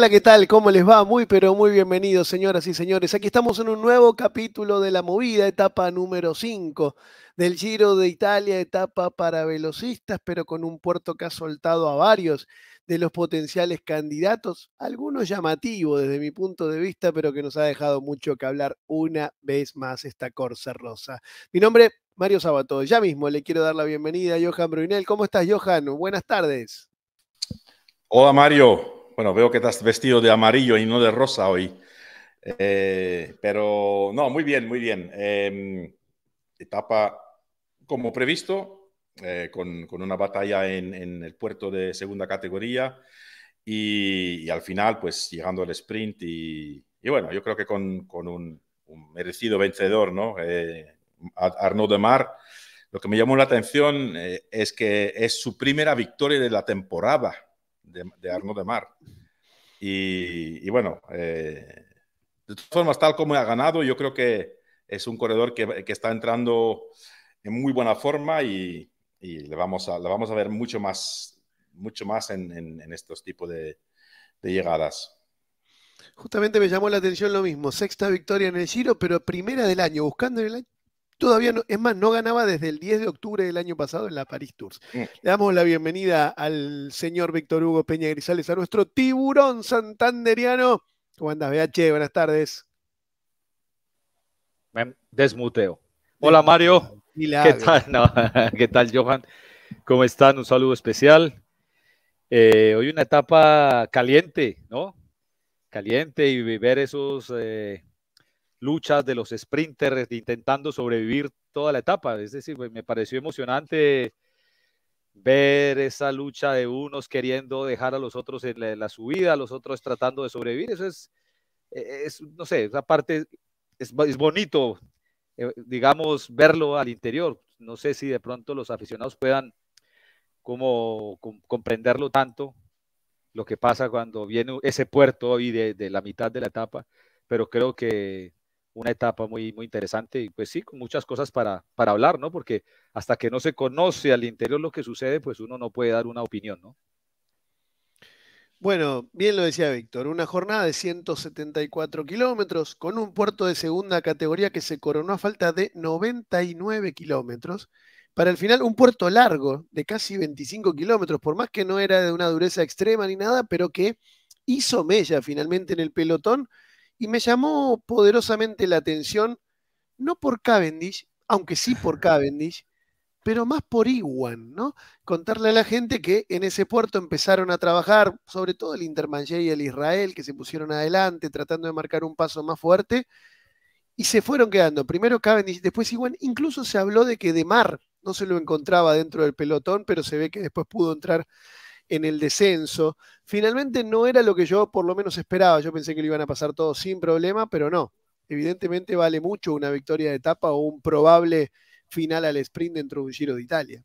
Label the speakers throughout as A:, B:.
A: Hola, ¿qué tal? ¿Cómo les va? Muy, pero muy bienvenidos, señoras y señores. Aquí estamos en un nuevo capítulo de La Movida, etapa número 5 del Giro de Italia, etapa para velocistas, pero con un puerto que ha soltado a varios de los potenciales candidatos, algunos llamativos desde mi punto de vista, pero que nos ha dejado mucho que hablar una vez más esta Corsa Rosa. Mi nombre, Mario Sabato. Ya mismo le quiero dar la bienvenida a Johan Bruinel. ¿Cómo estás, Johan? Buenas tardes.
B: Hola, Mario. Bueno, veo que estás vestido de amarillo y no de rosa hoy. Eh, pero no, muy bien, muy bien. Em, etapa como previsto, eh, con, con, una batalla en, en, el puerto de segunda categoría y, al final, pues llegando al sprint y, y bueno, yo creo que con, con un, merecido vencedor, ¿no? Eh, Arnaud de Mar. Lo que me llamó la atención es que es su primera victoria de la temporada de, de Arnaud de Mar. Y, bueno, eh, de todas formas, tal como ha ganado, yo creo que es un corredor que, que está entrando en muy buena forma y, y, le, vamos a, le vamos a ver mucho más, mucho más en, en, estos tipos de, de llegadas.
A: Justamente me llamó la atención lo mismo, sexta victoria en el Giro, pero primera del año, buscando en el año Todavía no, es más, no ganaba desde el 10 de octubre del año pasado en la Paris Tours. Eh. Le damos la bienvenida al señor Víctor Hugo Peña Grisales, a nuestro tiburón santanderiano. ¿Cómo andas, BH? Buenas tardes.
C: Desmuteo.
A: Hola, Mario. ¿Qué tal?
C: ¿Qué tal, Johan? ¿Cómo están? Un saludo especial. Eh, hoy una etapa caliente, ¿no? Caliente y ver esos eh, luchas de los sprinters intentando sobrevivir toda la etapa. Es decir, me pareció emocionante ver esa lucha de unos queriendo dejar a los otros en la, subida, a los otros tratando de sobrevivir. Eso es, e, es no sé, esa parte es, es bonito, eh, digamos, verlo al interior. No sé si de pronto los aficionados puedan como comprenderlo tanto, lo que pasa cuando viene ese puerto y de la mitad de la etapa, pero creo que una etapa muy, muy interesante y pues sí, con muchas cosas para, para hablar, ¿no? Porque hasta que no se conoce al interior lo que sucede, pues uno no puede dar una opinión, ¿no?
A: Bueno, bien lo decía Víctor, una jornada de 174 kilómetros con un puerto de segunda categoría que se coronó a falta de 99 kilómetros. Para el final, un puerto largo de casi 25 kilómetros, por más que no era de una dureza extrema ni nada, pero que hizo mella finalmente en el pelotón y me llamó poderosamente la atención, no por Cavendish, aunque sí por Cavendish, pero más por Iwan, ¿no? Contarle a la gente que en ese puerto empezaron a trabajar, sobre todo el Intermanche y el Israel, que se pusieron adelante tratando de marcar un paso más fuerte, y se fueron quedando. Primero Cavendish, después Iwan, incluso se habló de que de mar no se lo encontraba dentro del pelotón, pero se ve que después pudo entrar en el descenso. Finalmente no era lo que yo por lo menos esperaba. Yo pensé que lo iban a pasar todo sin problema, pero no. Evidentemente vale mucho una victoria de etapa o un probable final al sprint dentro de un Giro de Italia.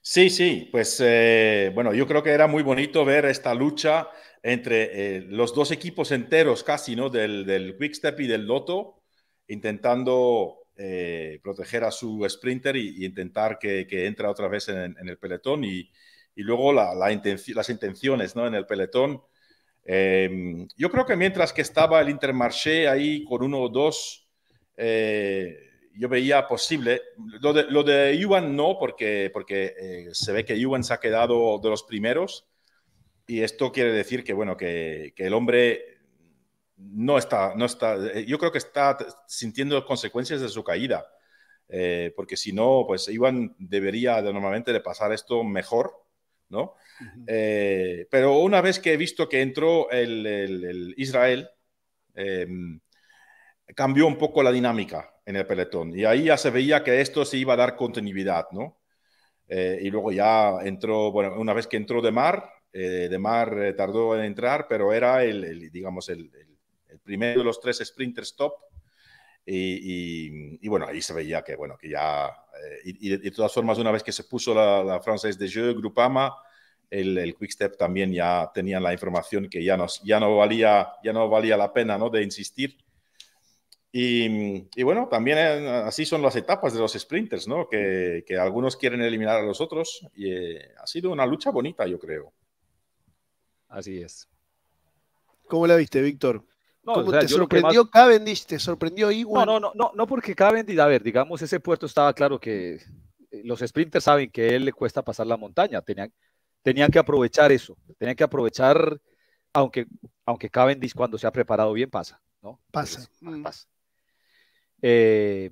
B: Sí, sí, pues eh, bueno, yo creo que era muy bonito ver esta lucha entre eh, los dos equipos enteros casi, ¿no? Del, Quickstep y del Lotto, intentando eh, proteger a su sprinter y, intentar que, entra otra vez en el pelotón y, y luego la, las intenciones en el pelotón. Em, yo creo que mientras que estaba el Intermarché ahí con uno o dos, eh, yo veía posible. Lo de, lo no, porque, porque eh, se ve que Iwan se ha quedado de los primeros. Y esto quiere decir que, bueno, que, el hombre no está, no está, eh, yo creo que está sintiendo consecuencias de su caída. porque si no, pues Iwan debería normalmente de pasar esto mejor. ¿no? Eh, pero una vez que he visto que entró el, Israel, em, cambió un poco la dinámica en el pelotón y ahí ya se veía que esto se iba a dar continuidad, ¿no? Eh, y luego ya entró, bueno, una vez que entró de mar, eh, de mar tardó en entrar, pero era el, el digamos, el, primero de los tres sprinters top y, bueno, ahí se veía que, bueno, que ya, eh, y, de todas formas, una vez que se puso la, la Française de Jeu, Grupama, el, el Quickstep también ya tenían la información que ya, ya, no, valía, ya no valía la pena ¿no? de insistir. Y, bueno, también eh, así son las etapas de los sprinters, ¿no? que, algunos quieren eliminar a los otros. Y eh, ha sido una lucha bonita, yo creo. Así es.
A: ¿Cómo la viste, Víctor? No, ¿Te sorprendió Cavendish? ¿Te sorprendió igual. No, no, no, no, porque Cavendish,
C: a ver, digamos, ese puerto estaba claro que eh, los sprinters saben que a él le cuesta pasar la montaña, tenían, tenían que aprovechar eso, tenían que aprovechar, aunque, aunque Cavendish cuando se ha preparado bien pasa,
A: ¿no? Pasa. Mm. pasa.
C: Eh,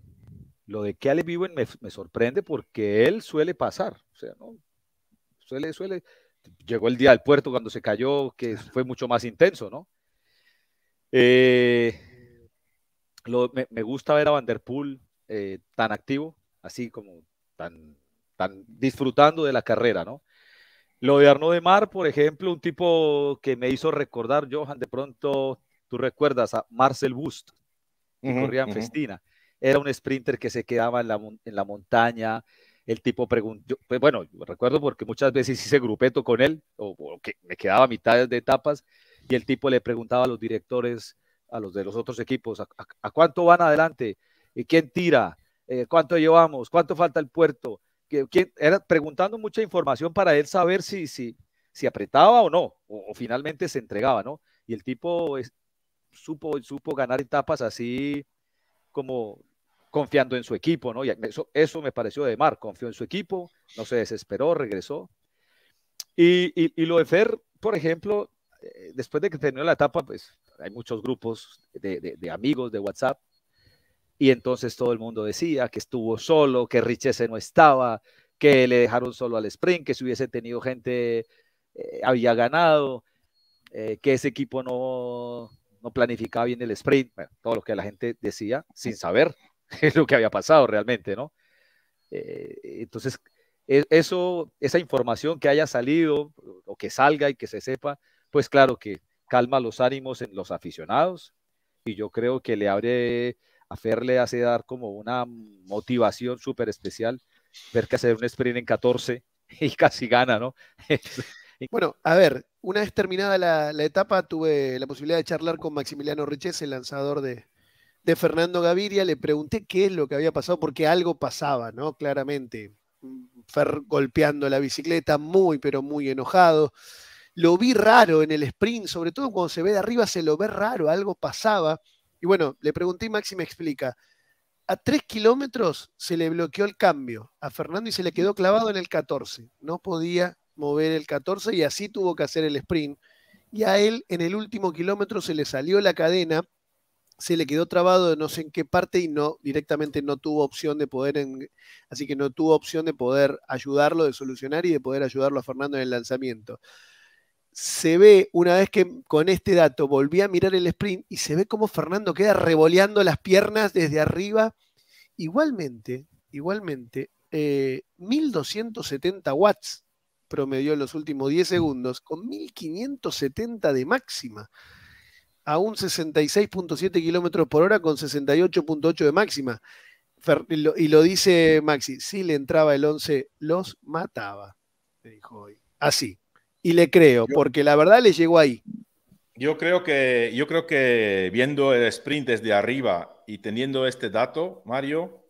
C: lo de que me, me, sorprende porque él suele pasar, o sea, ¿no? Suele, suele, llegó el día del puerto cuando se cayó, que fue mucho más intenso, ¿no? Eh, me, gusta ver a Vanderpool eh, tan activo, así como tan, disfrutando de la carrera, ¿no? Lo de Arno de Mar, por ejemplo, un tipo que me hizo recordar, Johan, de pronto tú recuerdas a Marcel Bust,
A: que corría en Festina.
C: Era un sprinter que se quedaba en la, montaña. El tipo preguntó, pues, bueno, recuerdo porque muchas veces hice grupeto con él, o, que me quedaba a mitad de etapas, y el tipo le preguntaba a los directores, a los de los otros equipos, ¿a, cuánto van adelante? ¿Y quién tira? Eh, ¿Cuánto llevamos? ¿Cuánto falta el puerto? ¿Quién? Era preguntando mucha información para él saber si, si, si apretaba o no, o, finalmente se entregaba, ¿no? Y el tipo supo, supo ganar etapas así como confiando en su equipo, ¿no? Y eso, me pareció de Mar, confió en su equipo, no se desesperó, regresó. Y, y, y lo de Fer, por ejemplo, eh, después de que terminó la etapa, pues hay muchos grupos de, amigos de WhatsApp. Y entonces todo el mundo decía que estuvo solo, que Richese no estaba, que le dejaron solo al sprint, que si hubiese tenido gente eh, había ganado, eh, que ese equipo no, planificaba bien el sprint. todo lo que la gente decía sin saber lo que había pasado realmente, ¿no? entonces, e, eso, esa información que haya salido o que salga y que se sepa, pues claro que calma los ánimos en los aficionados y yo creo que le abre a Fer le hace dar como una motivación súper especial ver que hacer un sprint en 14 y casi gana, ¿no? bueno, a ver,
A: una vez terminada la, etapa tuve la posibilidad de charlar con Maximiliano Riches, el lanzador de, de Fernando Gaviria, le pregunté qué es lo que había pasado, porque algo pasaba, ¿no? Claramente, mm, Fer golpeando la bicicleta, muy, pero muy enojado lo vi raro en el sprint, sobre todo cuando se ve de arriba se lo ve raro, algo pasaba. Y bueno, le pregunté y Maxi me explica. A tres kilómetros se le bloqueó el cambio a Fernando y se le quedó clavado en el 14. No podía mover el 14 y así tuvo que hacer el sprint. Y a él en el último kilómetro se le salió la cadena, se le quedó trabado de no sé en qué parte y no directamente no tuvo opción de poder, así que no tuvo opción de poder ayudarlo, de solucionar y de poder ayudarlo a Fernando en el lanzamiento se ve, una vez que con este dato volví a mirar el sprint, y se ve cómo Fernando queda revoleando las piernas desde arriba. Igualmente, igualmente, 1270 eh, watts promedió en los últimos 10 segundos, con 1570 de máxima, a un 66.7 kilómetros por hora con 68.8 de máxima. y, lo, dice Maxi, si le entraba el 11, los mataba, dijo Así, y le creo, porque la verdad le llegó ahí.
B: Yo creo que, yo creo que viendo el sprint desde arriba y teniendo este dato, Mario,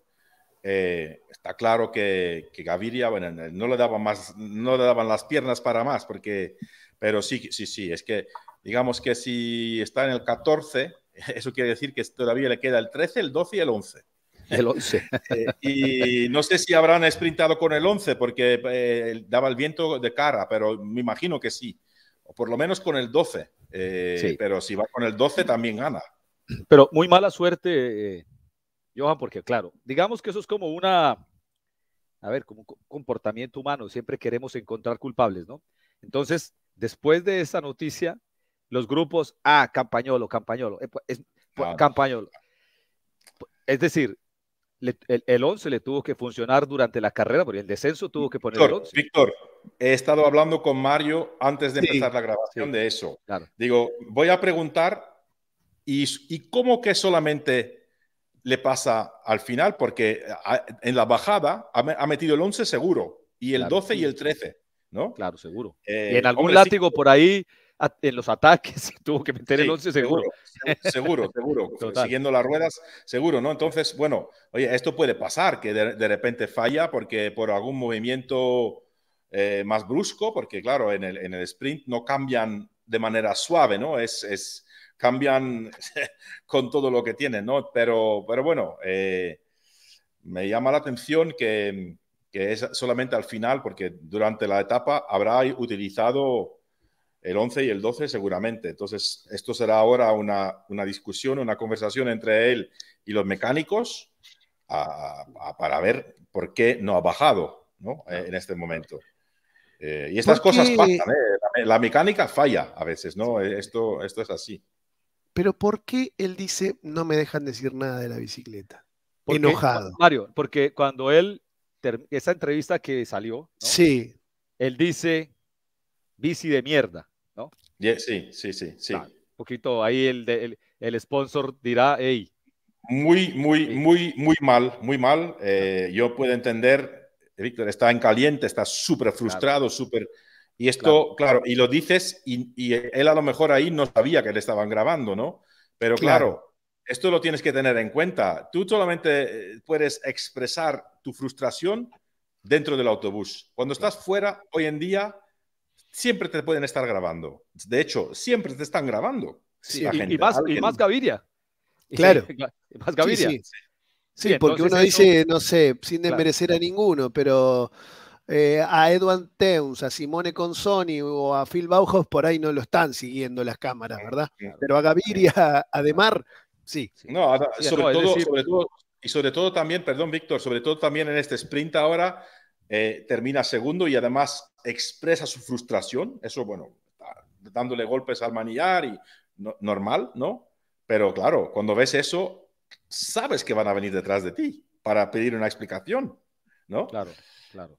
B: eh, está claro que, Gaviria, bueno, no le daban más, no le daban las piernas para más, porque, pero sí, sí, sí, es que digamos que si está en el 14, eso quiere decir que todavía le queda el 13, el 12 y el 11. El 11. Eh, y no sé si habrán sprintado con el 11 porque eh, daba el viento de cara, pero me imagino que sí. O por lo menos con el 12. Eh, pero si va con el 12 también gana.
C: Pero muy mala
B: suerte, Johan, porque claro,
C: digamos que eso es como una, a ver, como un comportamiento humano, siempre queremos encontrar culpables, ¿no? Entonces, después de esa noticia, los grupos, ah, campañolo, campañolo, pues, es, pues, campañolo. Es decir, el, 11 le tuvo que funcionar durante la carrera, porque el descenso tuvo que poner Víctor, he
B: estado hablando con Mario antes de empezar la grabación de eso. Digo, voy a preguntar, ¿y, cómo que solamente le pasa al final? Porque en la bajada ha, metido el 11 seguro, y el 12 y el 13, ¿no? Claro, seguro. Eh, y en algún látigo por
C: ahí en eh, los ataques, tuvo que
B: meter el 11 seguro. Seguro, seguro, Siguiendo las ruedas, seguro, ¿no? Entonces, bueno, oye, esto puede pasar, que de, repente falla porque por algún movimiento eh, más brusco, porque claro, en el, sprint no cambian de manera suave, ¿no? Es, cambian con todo lo que tienen, ¿no? Pero, pero bueno, eh, me llama la atención que, que es solamente al final, porque durante la etapa habrá utilizado el 11 y el 12 seguramente. Entonces, esto será ahora una, discusión, una conversación entre él y los mecánicos para ver por qué no ha bajado en este momento. Eh, y estas cosas pasan, ¿eh? la, mecánica falla a veces, ¿no? Esto, esto es así.
A: Pero ¿por qué él dice no me dejan decir nada de la bicicleta? Enojado.
C: Mario, porque cuando él, esa entrevista que salió,
A: sí. él
B: dice, bici de mierda sí, sí, sí, sí. un
C: poquito ahí el, el, sponsor dirá, hey.
B: Muy, muy, muy, muy mal, muy mal. Eh, yo puedo entender, Víctor, está en caliente, está súper frustrado, súper... Y esto, claro. y lo dices, y, y, él a lo mejor ahí no sabía que le estaban grabando, ¿no? Pero claro esto lo tienes que tener en cuenta. Tú solamente eh, puedes expresar tu frustración dentro del autobús. Cuando estás fuera, hoy en día, siempre te pueden estar grabando. De hecho, siempre te están grabando. Sí, y, más, Gaviria.
C: Claro. más Gaviria. Sí, porque uno dice, no
A: sé, sin desmerecer a ninguno, pero eh, a Edwin Teuns, a Simone Consoni o a Phil Bauhaus por ahí no lo están siguiendo las cámaras, ¿verdad? Pero a Gaviria, a Demar, sí. No, sobre
B: todo, y sobre todo también, perdón, Víctor, sobre todo también en este sprint ahora, eh, termina segundo y además expresa su frustración. Eso, bueno, dándole golpes al manillar y normal, ¿no? Pero claro, cuando ves eso, sabes que van a venir detrás de ti para pedir una explicación, ¿no? Claro, claro.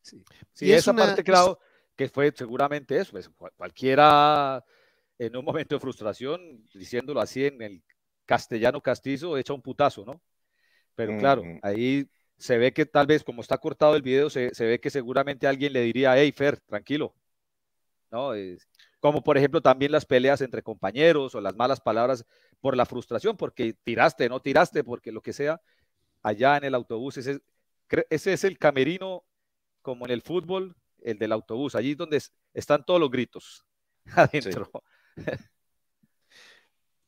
B: Sí, esa
C: parte, claro, que fue seguramente eso, pues, cualquiera en un momento de frustración, diciéndolo así en el castellano castizo, echa un putazo, ¿no? Pero mm, claro, mm. ahí se ve que tal vez como está cortado el video, se, ve que seguramente alguien le diría, hey Fer, tranquilo. ¿No? como por ejemplo también las peleas entre compañeros o las malas palabras por la frustración, porque tiraste, no tiraste, porque lo que sea, allá en el autobús, ese, ese es el camerino como en el fútbol, el del autobús, allí es donde están todos los gritos adentro.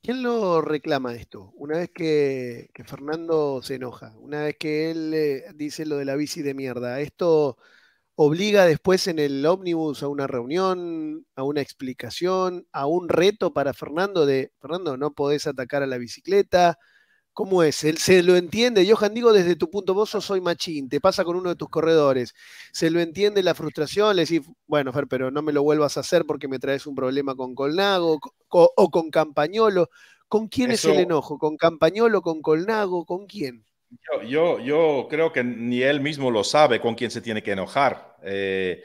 A: ¿Quién lo reclama esto? Una vez que, Fernando se enoja, una vez que él eh, dice lo de la bici de mierda, ¿esto obliga después en el ómnibus a una reunión, a una explicación, a un reto para Fernando de, Fernando, no podés atacar a la bicicleta? ¿Cómo es? Se lo entiende, Johan, digo desde tu punto, vos sos soy machín, te pasa con uno de tus corredores, se lo entiende la frustración, le decís, bueno, Fer, pero no me lo vuelvas a hacer porque me traes un problema con Colnago o, con Campañolo. ¿Con quién es el enojo? ¿Con Campañolo, con Colnago, con quién?
B: Yo, yo, creo que ni él mismo lo sabe con quién se tiene que enojar. Eh,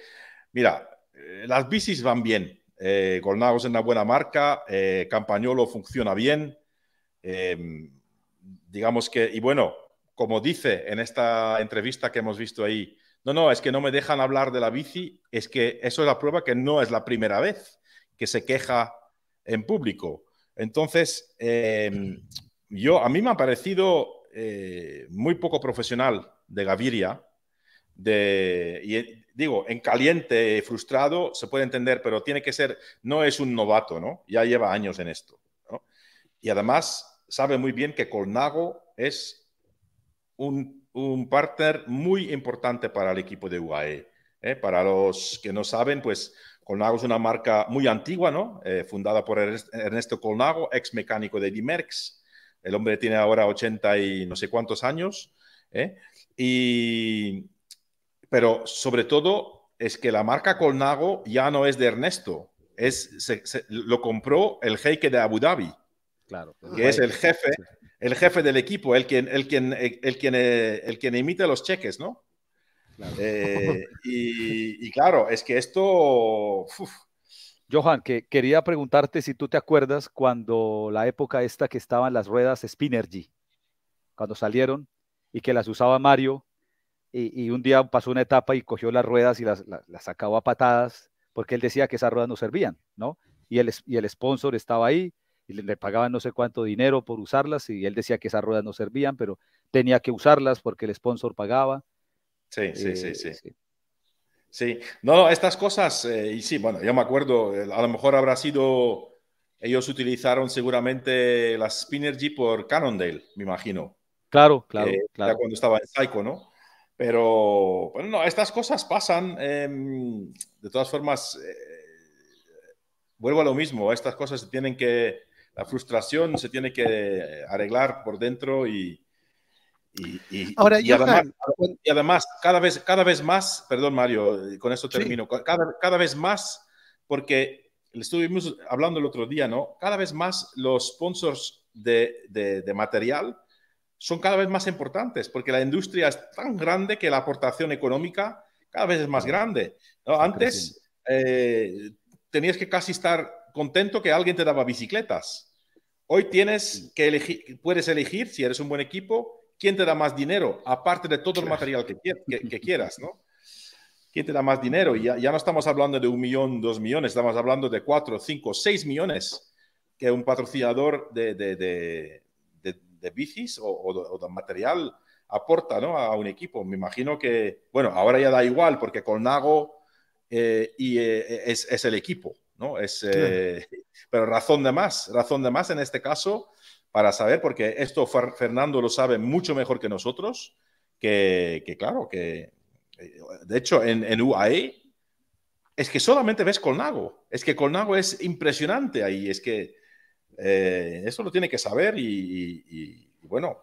B: mira, eh, las bicis van bien, eh, Colnago es una buena marca, Campagnolo Campañolo funciona bien digamos que, y bueno, como dice en esta entrevista que hemos visto ahí, no, no, es que no me dejan hablar de la bici, es que eso es la prueba que no es la primera vez que se queja en público. Entonces, em, yo, a mí me ha parecido eh, muy poco profesional de Gaviria, de, y eh, digo, en caliente, frustrado, se puede entender, pero tiene que ser, no es un novato, Ya lleva años en esto. Y además, sabe muy bien que Colnago es un, partner muy importante para el equipo de UAE. ¿eh? Para los que no saben, pues Colnago es una marca muy antigua, ¿no? Eh, fundada por Ernesto Colnago, ex mecánico de Dimerx. El hombre tiene ahora 80 y no sé cuántos años. ¿eh? Y, pero sobre todo es que la marca Colnago ya no es de Ernesto, es, lo compró el jeque de Abu Dhabi.
C: Claro. Que es el
B: jefe, el jefe del equipo, el quien, el quien, eh, el, quien, eh, el quien emite los cheques, ¿no? Eh, y, claro, es que esto... Johan, que quería preguntarte si tú te acuerdas
C: cuando la época esta que estaban las ruedas Spinergy, cuando salieron y que las usaba Mario y, un día pasó una etapa y cogió las ruedas y las, las, sacaba a patadas porque él decía que esas ruedas no servían, ¿no? Y el, y el sponsor estaba ahí y le, pagaban no sé cuánto dinero por usarlas y él decía que esas ruedas no servían, pero tenía que
B: usarlas porque el sponsor pagaba. Sí, sí, sí, eh, sí, sí. no, estas cosas, eh, y sí, bueno, yo me acuerdo, eh, a lo mejor habrá sido, ellos utilizaron seguramente las Spinergy por Cannondale, me imagino. Claro, claro, claro. cuando estaba en Psycho, ¿no? Pero, bueno, no, estas cosas pasan. Em, de todas formas, vuelvo a lo mismo, estas cosas se tienen que, la frustración se tiene que arreglar por dentro y, y, y, además, cada, vez, cada vez más, perdón Mario, eh, con esto termino, cada, vez más, porque estuvimos hablando el otro día, ¿no? Cada vez más los sponsors de, material son cada vez más importantes, porque la industria es tan grande que la aportación económica cada vez es más grande. ¿no? Antes eh, tenías que casi estar contento que alguien te daba bicicletas. Hoy tienes que elegir, puedes elegir, si eres un buen equipo, quién te da más dinero, aparte de todo el material que, quieras, ¿no? ¿Quién te da más dinero? Ya, ya no estamos hablando de un millón, dos millones, estamos hablando de cuatro, cinco, seis millones que un patrocinador de, de, de, bicis o, de, material aporta a un equipo. Me imagino que, bueno, ahora ya da igual porque Colnago eh, y, eh, es, el equipo. ¿no? Es, eh, pero razón de más, razón de más en este caso para saber, porque esto Fernando lo sabe mucho mejor que nosotros, que, claro, que eh, de hecho en, UAE es que solamente ves Colnago, es que Colnago es impresionante ahí, es que eh, eso lo tiene que saber y, bueno,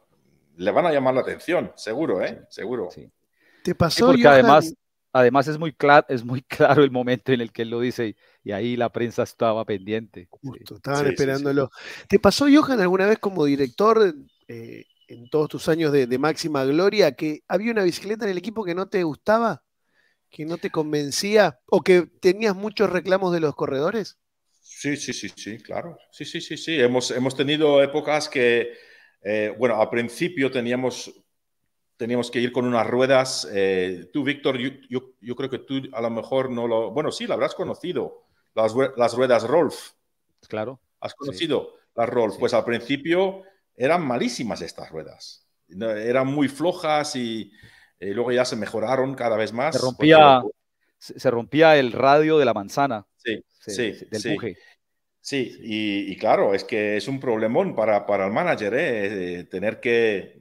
B: le van a llamar la atención, seguro, ¿eh? Seguro.
C: ¿Te pasó? porque además, además es muy, es muy claro el momento en el que él lo dice y, ahí la prensa estaba pendiente. Justo,
A: estaban esperándolo. ¿Te pasó, Johan, alguna vez como director eh, en todos tus años de, máxima gloria que había una bicicleta en el equipo que no te gustaba, que no te convencía o que tenías muchos reclamos de los corredores?
B: Sí, sí, sí, sí, claro. Sí, sí, sí, sí. Hemos, hemos tenido épocas que, eh, bueno, al principio teníamos teníamos que ir con unas ruedas. Eh, tú, Víctor, yo, creo que tú a lo mejor no lo... Bueno, sí, la habrás conocido, las, ruedas Rolf. Claro. ¿Has conocido las Rolf? Pues al principio eran malísimas estas ruedas. Eran muy flojas y, luego ya se mejoraron cada vez más. Se
C: rompía, el radio de la manzana.
B: Sí, sí, del Sí, y, claro, es que es un problemón para, para el manager, ¿eh? eh tener que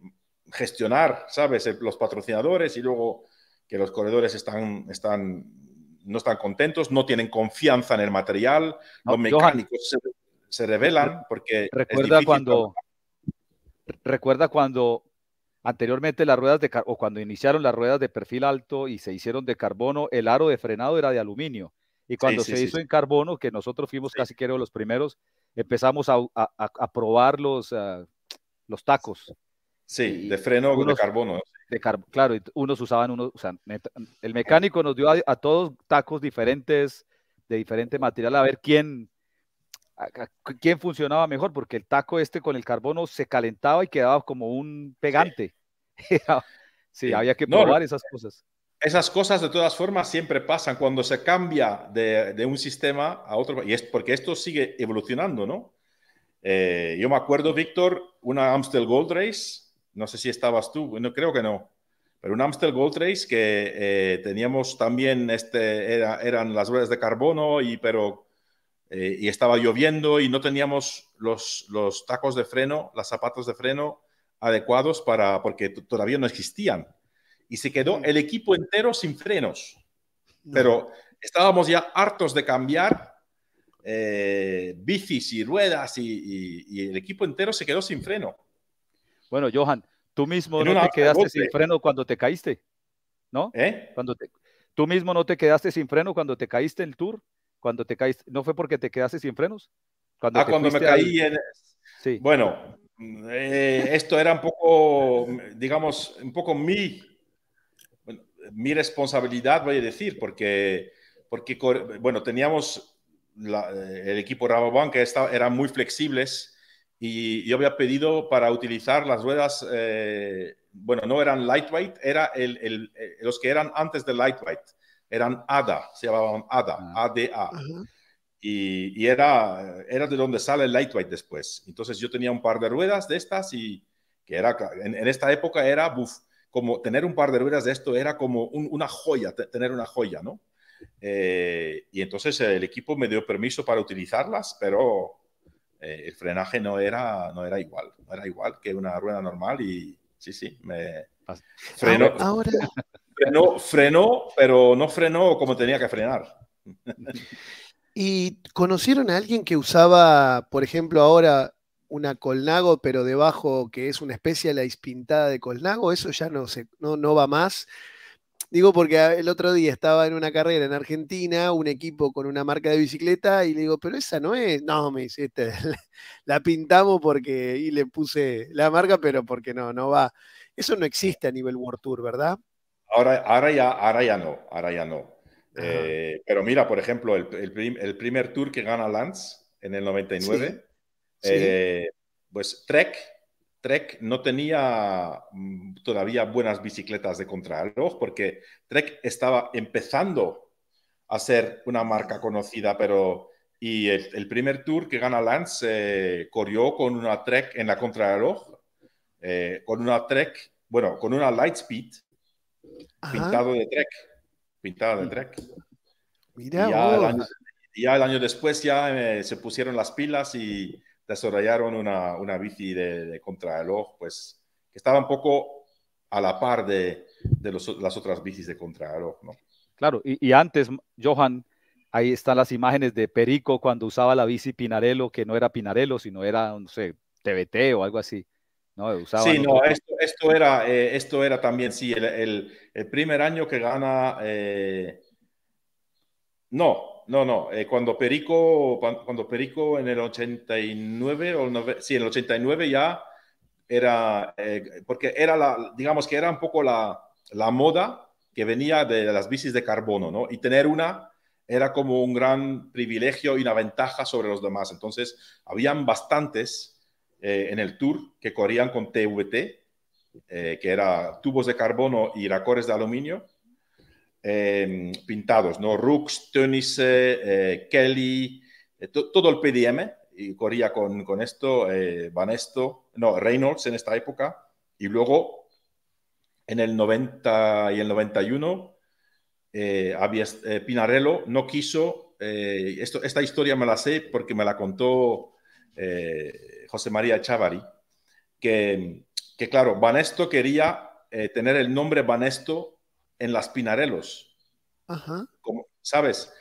B: gestionar, ¿sabes?, los patrocinadores y luego que los corredores están, están, no están contentos, no tienen confianza en el material, los mecánicos se, se, rebelan porque... Recuerda cuando...
C: Recuerda cuando anteriormente las ruedas de... o cuando iniciaron las ruedas de perfil alto y se hicieron de carbono, el aro de frenado era de aluminio. Y cuando se hizo en carbono, que nosotros fuimos casi que los primeros, empezamos a, a, probar los, ah, los tacos. Sí, de freno unos, de carbono. De claro, unos usaban unos, o sea, el mecánico nos dio a, todos tacos diferentes, de diferente material, a ver quién, quién funcionaba mejor, porque el taco este con el carbono se calentaba y quedaba como un pegante.
B: Sí, había que probar esas cosas. Esas cosas de todas formas siempre pasan cuando se cambia de, de un sistema a otro, y es porque esto sigue evolucionando, ¿no? Eh, yo me acuerdo, Víctor, una Amstel Gold Race no sé si estabas tú, creo que no, pero un Amstel Gold Race que eh, teníamos también, este, eran las ruedas de carbono, y, pero, eh, y estaba lloviendo y no teníamos los, los tacos de freno, las zapatos de freno adecuados para, porque todavía no existían. Y se quedó el equipo entero sin frenos. Pero estábamos ya hartos de cambiar eh, bicis y ruedas y, el equipo entero se quedó sin freno.
C: Bueno, Johan, ¿Eh? tú mismo no te quedaste sin freno cuando te caíste, ¿no? ¿Eh? Cuando tú mismo no te quedaste sin freno cuando te caíste en el tour, cuando te caíste, ¿no fue porque te quedaste sin frenos? ah, cuando me caí en...
B: Sí. Bueno, eh, esto era un poco, digamos, un poco mi, mi responsabilidad, voy a decir, porque, porque bueno, teníamos el equipo Rabobank que eran muy flexibles y yo había pedido para utilizar las ruedas, eh, bueno, no eran lightweight, era el, eh, los que eran antes de lightweight, eran ADA, se llamaban ADA, ADA. Ah. y, era, era de donde sale el lightweight después. Entonces yo tenía un par de ruedas de estas y que era, en, esta época era, buf, como tener un par de ruedas de esto era como una joya, tener una joya, ¿no? Eh, y entonces el equipo me dio permiso para utilizarlas, pero eh, el frenaje no era, no era igual, no era igual que una rueda normal y sí, sí, me ah, frenó. Frenó, pero no frenó como tenía que frenar.
A: ¿Y conocieron a alguien que usaba, por ejemplo, ahora una colnago, pero debajo que es una especie de la pintada de colnago? ¿Eso ya no, se, no va más? Digo porque ah, el otro día estaba en una carrera en Argentina, un equipo con una marca de bicicleta, y le digo, pero esa no es. No, me dice, este, la, pintamos porque, y le puse la marca, pero porque no, no va. Eso no existe a nivel World Tour, ¿verdad?
B: Ahora, ahora, ya, ahora ya no, ahora ya no. Eh, pero mira, por ejemplo, el, primer tour que gana Lance en el 99,
A: eh,
B: pues Trek Trek no tenía mm, todavía buenas bicicletas de contrarreloj porque Trek estaba empezando a ser una marca conocida, pero y el, primer tour que gana Lance eh, corrió con una Trek en la contrarreloj, eh, con una Trek, bueno, con una Lightspeed pintado de Trek, pintada de mm. Trek.
A: y ya,
B: el año, después ya eh, se pusieron las pilas y desarrollaron una, una bici de, de pues que estaba un poco a la par de, de las otras bicis de contrarreloj, ¿no? Claro, y, y, antes,
C: Johan, ahí están las imágenes de Perico cuando usaba la bici Pinarello, que no era Pinarello, sino
B: era, no sé, TBT o algo así. No, sí, no, esto, era, eh, esto era también, sí, el, el, primer año que gana eh, no, no, no. Eh, cuando Perico, cuando Perico en el 89 o sí, en el 89 ya era, eh, porque era la, digamos que era un poco la, moda que venía de las bicis de carbono, ¿no? Y tener una era como un gran privilegio y una ventaja sobre los demás. Entonces, habían bastantes eh, en el tour que corrían con TVT, que era tubos de carbono y racores de aluminio, Em, pintados, ¿no? Rooks, Tunis, eh, Kelly, eh, todo el PDM, y corría con, esto, Vanesto, eh, no, Reynolds en esta época, y luego en el 90 y el 91, había, Pinarello no quiso, esto, esta historia me la sé porque me la contó José María Chavari, que, que claro, Vanesto quería tener el nombre Vanesto en las Pinarelos. ¿Sabes?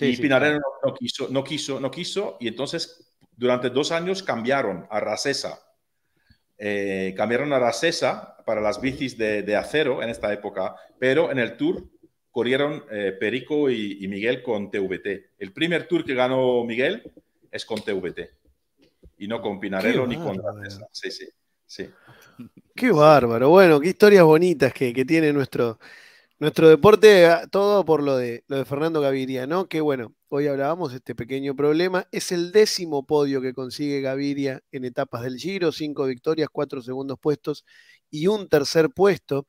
B: y Pinarello no, quiso, no quiso, no quiso, y entonces durante dos años cambiaron a Racesa. Eh, cambiaron a Racesa para las bicis de, acero en esta época, pero en el Tour corrieron eh, Perico y, Miguel con TVT. El primer Tour que ganó Miguel es con TVT y no con Pinarello ni con Racesa. Sí, sí, sí.
A: Qué bárbaro. Bueno, qué historias bonitas que tiene nuestro nuestro deporte, ah, todo por lo de, lo de Fernando Gaviria, ¿no? Que bueno, hoy hablábamos de este pequeño problema. Es el décimo podio que consigue Gaviria en etapas del Giro, cinco victorias, cuatro segundos puestos y un tercer puesto.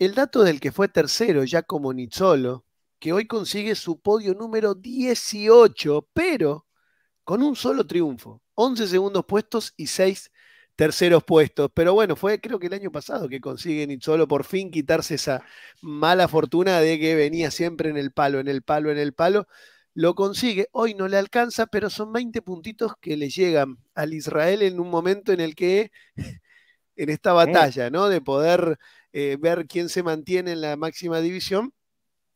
A: El dato del que fue tercero, Giacomo Nizzolo, que hoy consigue su podio número 18, pero con un solo triunfo, 11 segundos puestos y 6 terceros puestos. Pero bueno, fue creo que el año pasado que consiguen solo por fin quitarse esa mala fortuna de que venía siempre en el palo, en el palo, en el palo. Lo consigue, hoy no le alcanza, pero son 20 puntitos que le llegan al Israel en un momento en el que, en esta batalla, ¿no? De poder eh, ver quién se mantiene en la máxima división,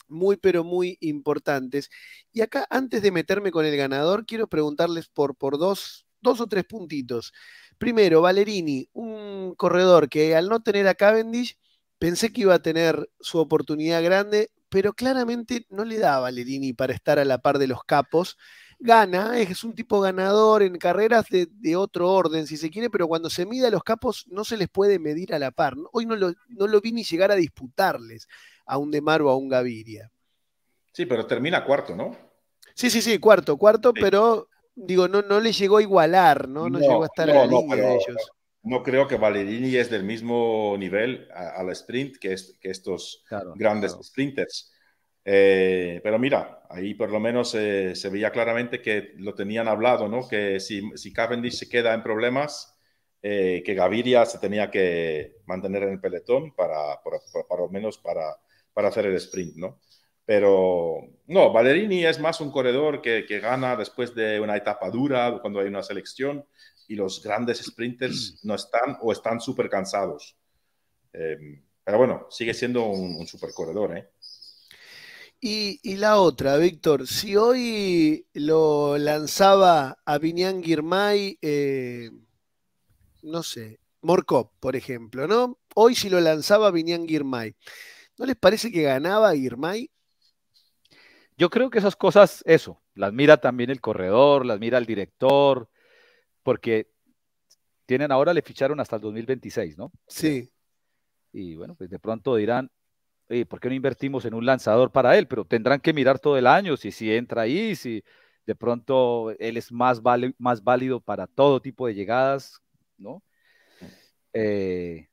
A: muy, pero muy importantes. Y acá, antes de meterme con el ganador, quiero preguntarles por, por dos, dos o tres puntitos. Primero, Valerini, un corredor que al no tener a Cavendish, pensé que iba a tener su oportunidad grande, pero claramente no le da a Valerini para estar a la par de los capos. Gana, es un tipo ganador en carreras de, otro orden, si se quiere, pero cuando se mide a los capos no se les puede medir a la par. Hoy no lo, vi ni llegar a disputarles a un Demar o a un Gaviria. Sí, pero termina cuarto, ¿no? Sí, sí, sí, cuarto, cuarto, pero digo, no, no le llegó a igualar, ¿no? No, llegó a estar a la de ellos.
B: No creo que Valerini es del mismo nivel al sprint que, estos grandes sprinters. Eh, pero mira, ahí por lo menos eh, se veía claramente que lo tenían hablado, ¿no? Que si, Cavendish se queda en problemas, eh, que Gaviria se tenía que mantener en el pelotón para, por, lo menos para, para hacer el sprint, ¿no? Pero no, Valerini es más un corredor que, gana después de una etapa dura, cuando hay una selección, y los grandes sprinters no están o están súper cansados. Em, pero bueno, sigue siendo un, un super corredor. ¿eh?
A: Y, la otra, Víctor, si hoy lo lanzaba a Vinian Girmay, eh, no sé, Morkov, por ejemplo, ¿no? Hoy si lo lanzaba Vinian Girmay, ¿no les parece que ganaba Girmay? Yo creo
C: que esas cosas, eso, las mira también el corredor, las mira el director, porque tienen ahora, le ficharon hasta el 2026, ¿no? Sí. Y bueno, pues de pronto dirán, ¿por qué no invertimos en un lanzador para él? Pero tendrán que mirar todo el año, si, si entra ahí, si de pronto él es más, más válido para todo tipo de llegadas, ¿no? Eh,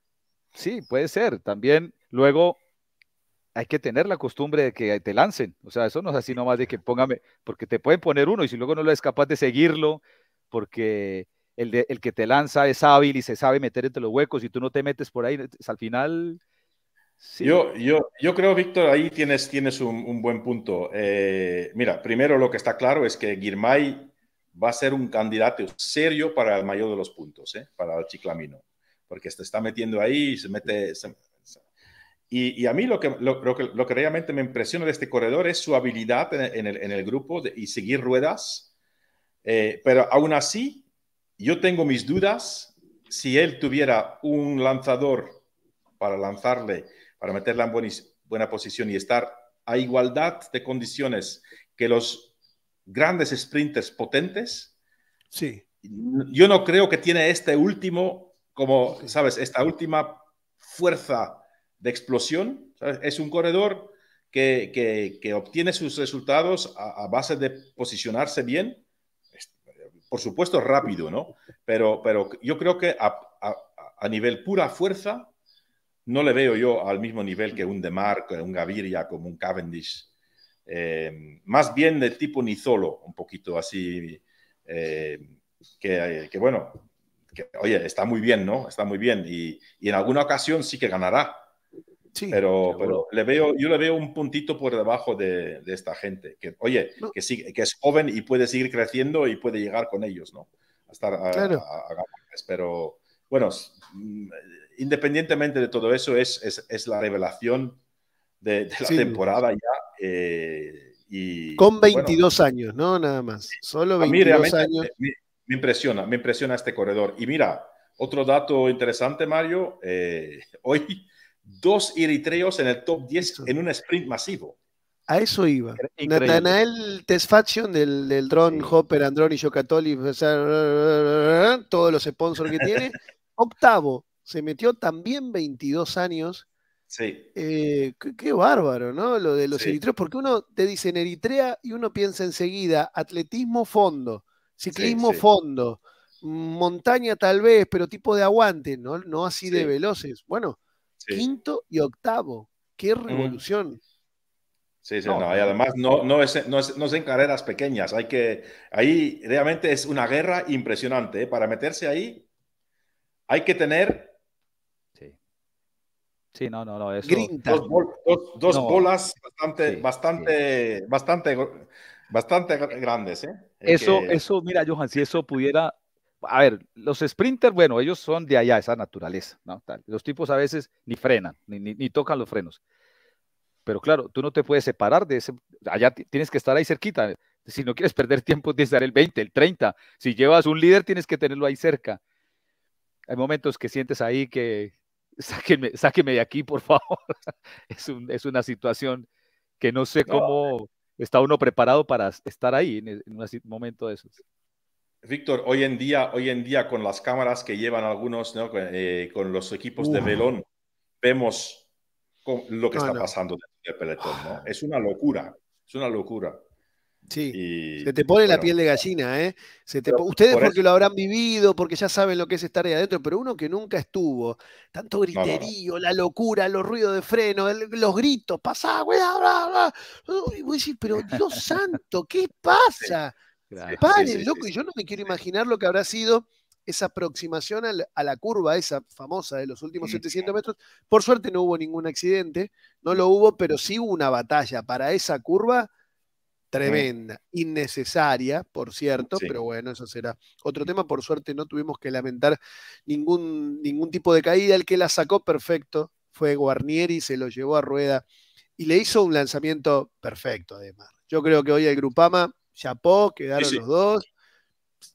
C: sí, puede ser. También luego hay que tener la costumbre de que te lancen. O sea, eso no es así nomás de que póngame, porque te pueden poner uno y si luego no lo es capaz de seguirlo, porque el, que te lanza es hábil y se sabe meter entre los huecos y tú no te metes por ahí, al final...
B: Yo, yo, yo creo, Víctor, ahí tienes, tienes un, buen punto. Eh, mira, primero lo que está claro es que Guirmay va a ser un candidato serio para el mayor de los puntos, ¿eh? para el Chiclamino, porque se está metiendo ahí, se mete, y, a mí lo que, lo, lo, que, realmente me impresiona de este corredor es su habilidad en, el, en el grupo y seguir ruedas. Eh, pero aún así, yo tengo mis dudas si él tuviera un lanzador para lanzarle, para meterla en buena, posición y estar a igualdad de condiciones que los grandes sprinters potentes. Sí. Yo no creo que tiene este último, como, sabes, esta última fuerza de explosión. Es un corredor que, obtiene sus resultados a, base de posicionarse bien. Por supuesto, rápido, ¿no? Pero, pero yo creo que a, nivel pura fuerza, no le veo yo al mismo nivel que un De marco un Gaviria, como un Cavendish. Eh, más bien de tipo Nizolo, un poquito así, eh, que, bueno, que, oye, está muy bien, ¿no? Está muy bien y, y, en alguna ocasión sí que ganará, pero, pero le veo, yo le veo un puntito por debajo de, de esta gente. Que, oye, que, que es joven y puede seguir creciendo y puede llegar con ellos, ¿no? A estar a, pero bueno, mm, independientemente de todo eso, es, es, es la revelación de, la temporada ya. Eh, y, con 22
A: años, ¿no? Nada más. Solo 22 años.
B: Me, impresiona, me impresiona este corredor. Y mira, otro dato interesante, Mario, eh, hoy dos eritreos en el top 10 en un sprint masivo.
A: A eso iba. Natanael Tesfaction del, del Drone Hopper, Androni Yocatoli, todos los sponsors que tiene. Octavo, se metió también 22 años. Sí. Eh, qué, bárbaro, ¿no? Lo de los eritreos, porque uno te dice en Eritrea y uno piensa enseguida atletismo fondo, ciclismo fondo, montaña tal vez, pero tipo de aguante, no, no así de veloces. Bueno, quinto y octavo. ¡Qué revolución!
B: Sí, sí, no. además no, no es, en carreras pequeñas, hay que, ahí realmente es una guerra impresionante, ¿eh? para meterse ahí hay que tener... Sí, sí
C: no, no, no, Dos,
B: dos, bolas bastante, bastante, bastante, bastante grandes, ¿eh? Eso, eso, mira, Johan, si eso pudiera a
C: ver, los sprinters, bueno, ellos son de allá, esa naturaleza, ¿no? Los tipos a veces ni frenan, ni, tocan los frenos. Pero claro, tú no te puedes separar de ese, allá tienes que estar ahí cerquita. Si no quieres perder tiempo, tienes que dar el 20, el 30. Si llevas un líder, tienes que tenerlo ahí cerca. Hay momentos que sientes ahí que sáquenme, de aquí, por favor. es, un, es una situación que no sé cómo está uno
B: preparado para estar ahí en, en un momento de esos. Víctor, hoy en día, hoy en día con las cámaras que llevan algunos, eh, con, los equipos de velón, vemos lo que está pasando ah. Es una locura, es una locura.
A: Sí, se te pone la piel de gallina, ¿eh? ustedes porque lo habrán vivido, porque ya saben lo que es estar ahí adentro, pero uno que nunca estuvo, tanto griterío, la locura, los ruidos de freno, los gritos, Pasa güey, bla, bla, Y pero Dios santo, ¿qué pasa? loco, y yo no me quiero imaginar lo que habrá sido esa aproximación a la, curva, esa famosa de los últimos 700 metros. Por suerte no hubo ningún accidente, no lo hubo, pero sí hubo una batalla para esa curva
B: tremenda,
A: innecesaria, por cierto, pero bueno, eso será otro tema. Por suerte no tuvimos que lamentar ningún, ningún tipo de caída. El que la sacó perfecto fue Guarnieri, se lo llevó a rueda y le hizo un lanzamiento perfecto, además. Yo creo que hoy el Grupama Chapó, quedaron los dos.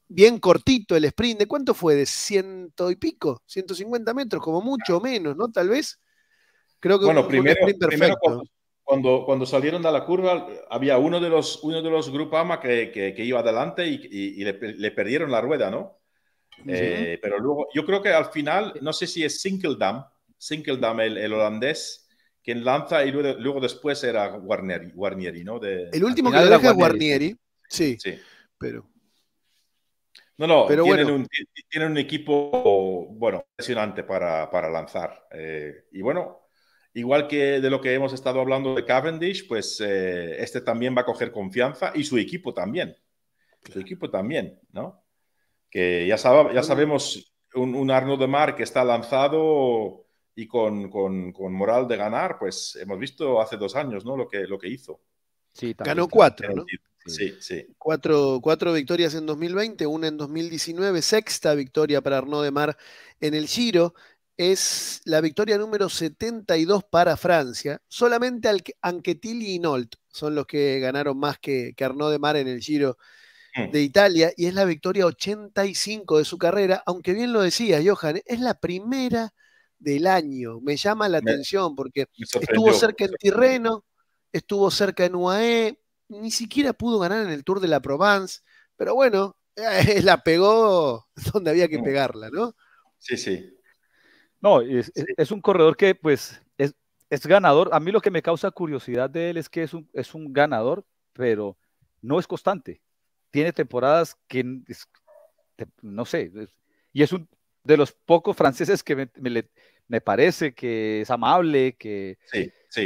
A: Bien cortito el sprint. ¿De cuánto fue? ¿De ciento y pico? ¿150 metros? Como mucho menos, ¿no? Tal vez. Creo que bueno, primero,
B: cuando, cuando, salieron de la curva, había uno de los, uno de los que, que, iba adelante y, le, perdieron la rueda, ¿no? Eh, pero luego, yo creo que al final, no sé si es Sinkeldam, Sinkeldam, el, el holandés, quien lanza y luego, después era Guarnieri, ¿no? De, el último que lo deja es Sí, sí. pero... No, no, pero tienen, un, equipo, bueno, impresionante para, para lanzar. Eh, y bueno, igual que de lo que hemos estado hablando de Cavendish, pues eh, este también va a coger confianza y su equipo también. Su equipo también, ¿no? Que ya, ya sabemos un, Arno de Mar que está lanzado y con, moral de ganar, pues hemos visto hace dos años, ¿no? Lo que, lo que hizo. Sí, Ganó cuatro, ¿no? Sí,
A: Cuatro, victorias en 2020, una en 2019, sexta victoria para Arnaud de Mar en el Giro. Es la victoria número 72 para Francia. Solamente aunque y Nolt son los que ganaron más que, Arnaud de Mar en el Giro mm. de Italia y es la victoria 85 de su carrera, aunque bien lo decías, Johan, es la primera del año. Me llama la atención porque estuvo cerca en Tirreno, estuvo cerca en UAE, ni siquiera pudo ganar en el Tour de la Provence, pero bueno, la pegó donde había que pegarla, ¿no?
B: Sí, sí.
C: No, es, un corredor que pues es, es, ganador. A mí lo que me causa curiosidad de él es que es un, ganador, pero no es constante. Tiene temporadas que, no sé, y es un de los pocos franceses que me, parece que es amable, que,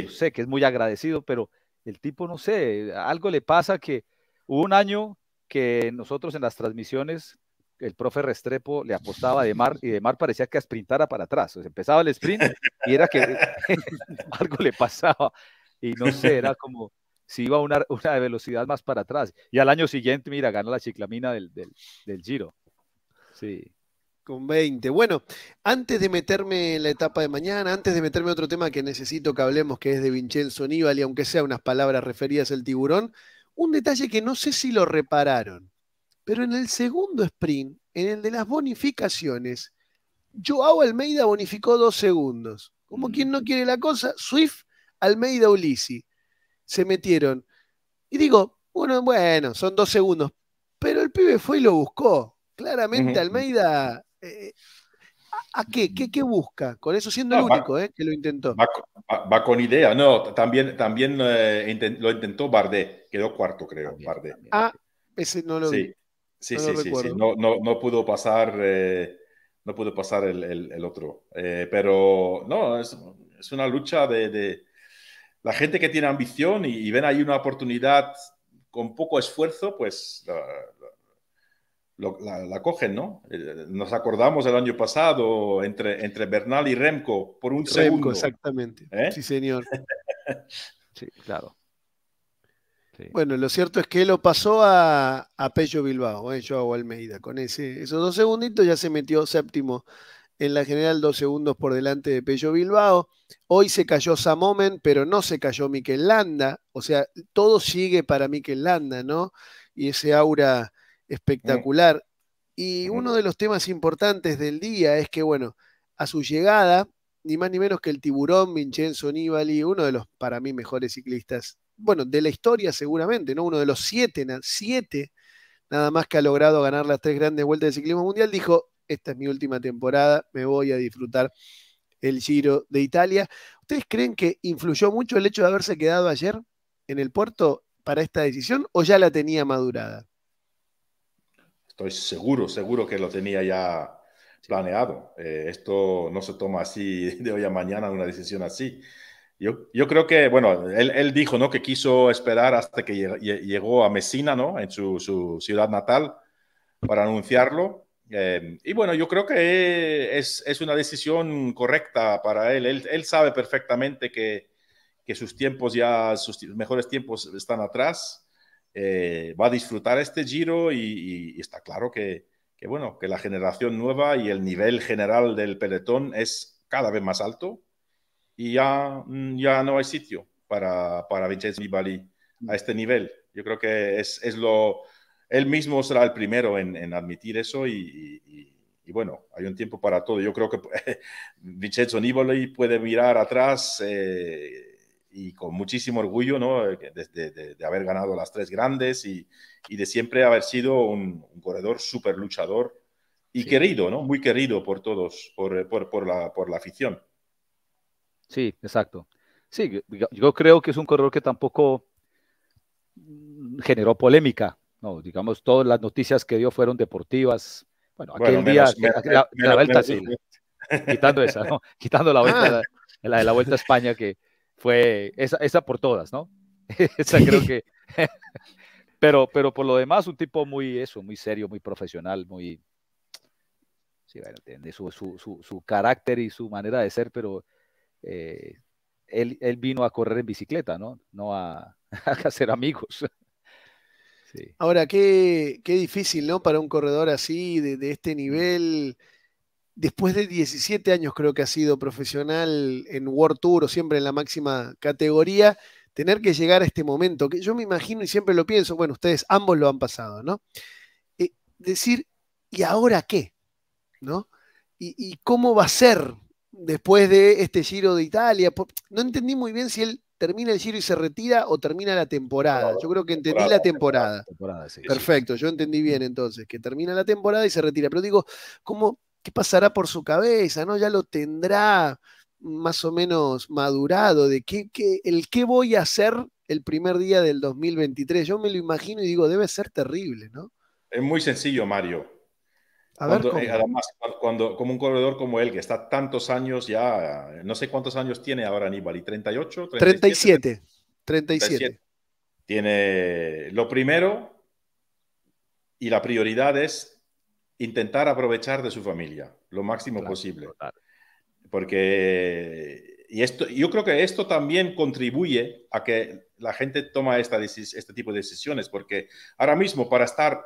C: sé, que es muy agradecido, pero el tipo, no sé, algo le pasa que hubo un año que nosotros en las transmisiones, el profe Restrepo le apostaba de mar y de mar parecía que sprintara para atrás. empezaba el sprint y era que algo le pasaba. Y no sé, era como si iba a una, velocidad más
A: para atrás. Y al año siguiente, mira, gana la chiclamina del, del Giro. Sí con 20. Bueno, antes de meterme en la etapa de mañana, antes de meterme en otro tema que necesito que hablemos, que es de Vincenzo Nibali, aunque sea unas palabras referidas al tiburón, un detalle que no sé si lo repararon, pero en el segundo sprint, en el de las bonificaciones, Joao Almeida bonificó dos segundos. Como quien no mm. quiere la cosa, Swift, Almeida, Ulisi. Se metieron. Y digo, bueno, bueno, son dos segundos. Pero el pibe fue y lo buscó. Claramente Almeida eh, eh, ¿A qué? qué? busca? Con eso siendo el único eh, que lo intentó.
B: Va, con idea. No, también, también lo intentó Bardet. Quedó cuarto, creo, Bardé.
A: Ah, ese no lo sí. Sí, no sí, sí, No,
B: no, pudo pasar, no pudo pasar el, otro. pero no, es, una lucha de, la gente que tiene ambición y, ven ahí una oportunidad con poco esfuerzo, pues la, cogen, ¿no? Eh, nos acordamos el año pasado entre, entre Bernal y Remco por un segundo.
A: Exactamente. ¿Eh? Sí, señor. sí, claro. Bueno, lo cierto es que lo pasó a, a Pello Bilbao, yo ¿eh? Joao Almeida, con ese, esos dos segunditos ya se metió séptimo en la general, dos segundos por delante de Pello Bilbao. Hoy se cayó Samomen, pero no se cayó Miquel Landa, o sea, todo sigue para Miquel Landa, ¿no? Y ese aura eh. espectacular. Y uno de los temas importantes del día es que, bueno, a su llegada, ni más ni menos que el tiburón Vincenzo Nibali, uno de los para mí mejores ciclistas, bueno, de la historia seguramente, ¿no? Uno de los siete, siete nada más que ha logrado ganar las tres grandes vueltas de ciclismo mundial, dijo, esta es mi última temporada, me voy a disfrutar el Giro de Italia. ¿Ustedes creen que influyó mucho el hecho de haberse quedado ayer en el puerto para esta decisión o ya la tenía madurada?
B: seguro, seguro que lo tenía ya planeado. Eh, esto no se toma así de hoy a mañana, una decisión así. Yo, yo creo que, bueno, él, él, dijo, ¿no? Que quiso esperar hasta que llegó a Messina, ¿no? En su, su ciudad natal para anunciarlo. Em, y bueno, yo creo que es, es una decisión correcta para él. Él, él sabe perfectamente que, que, sus tiempos ya, sus mejores tiempos están atrás eh, va a disfrutar este giro y, está claro que, bueno, que la generación nueva y el nivel general del pelotón es cada vez más alto y ya, mm, ya no hay sitio para, para Vincenzo Nibali a este nivel. Yo creo que es, lo... Él mismo será el primero en, admitir eso y, bueno, hay un tiempo para todo. Yo creo que Vincenzo Nibali puede mirar atrás eh, y con muchísimo orgullo ¿no? Eh, de, haber ganado las tres grandes y, de siempre haber sido un, corredor súper luchador y querido, ¿no? muy querido por todos, por, por, la, por la afición. Sí,
C: exacto. Sí, yo, creo que es un corredor que tampoco mm, generó polémica. No, digamos, todas las noticias que dio fueron deportivas. Bueno, aquel día, la, vuelta, quitando esa, quitando la vuelta, ah. la de la vuelta a España que, fue esa, esa por todas, ¿no? esa creo que... pero, pero por lo demás, un tipo muy eso, muy serio, muy profesional, muy... Sí, bueno, tiene su, su, carácter y su manera de ser, pero eh, él, vino a correr en bicicleta, ¿no? No a, hacer amigos.
A: Ahora, qué, qué, difícil, ¿no? Para un corredor así, de, de este nivel, después de 17 años creo que ha sido profesional en World Tour o siempre en la máxima categoría, tener que llegar a este momento, que yo me imagino y siempre lo pienso, bueno, ustedes ambos lo han pasado, ¿no? Eh, decir, ¿y ahora qué? ¿No? ¿Y, cómo va a ser después de este Giro de Italia? no entendí muy bien si él termina el Giro y se retira o termina la temporada. Yo creo que entendí la temporada. Perfecto, yo entendí bien entonces, que termina la temporada y se retira. Pero digo, ¿cómo, qué pasará por su cabeza, ¿no? Ya lo tendrá más o menos madurado, de qué, el qué voy a hacer el primer día del 2023. Yo me lo imagino y digo, debe ser terrible, ¿no?
B: Es muy sencillo, Mario.
A: Eh, además,
B: cuando, como un corredor como él, que está tantos años ya, no sé cuántos años tiene ahora Aníbal, ¿y 38?
A: 37. 37.
B: Tiene lo primero y la prioridad es intentar aprovechar de su familia lo máximo posible. Porque y esto, yo creo que esto también contribuye a que la gente toma esta, este tipo de decisiones, porque ahora mismo para estar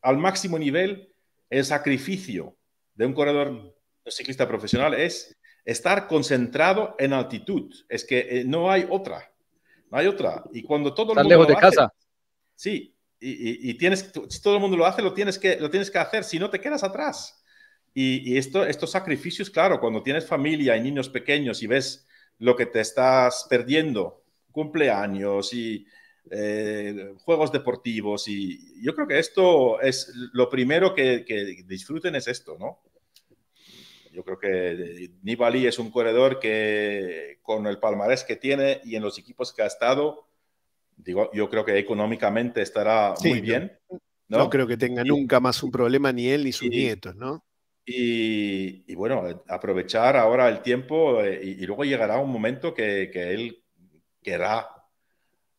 B: al máximo nivel, el sacrificio de un corredor ciclista profesional es estar concentrado en altitud. Es que eh, no hay otra, no hay otra. Y cuando todo el lejos de casa. Sí, y, tienes, si todo el mundo lo hace, lo tienes que, lo tienes que hacer, si no te quedas atrás. Y, esto, estos sacrificios, claro, cuando tienes familia y niños pequeños y ves lo que te estás perdiendo, cumpleaños y eh, juegos deportivos, y yo creo que esto es lo primero que, que disfruten es esto, ¿no? Yo creo que eh, Nibali es un corredor que con el palmarés que tiene y en los equipos que ha estado, digo, yo creo que económicamente estará muy bien.
A: ¿no? creo que tenga nunca más un problema ni él ni sus y, nietos,
B: ¿no? Y, bueno, aprovechar ahora el tiempo eh, y, luego llegará un momento que, que, él querrá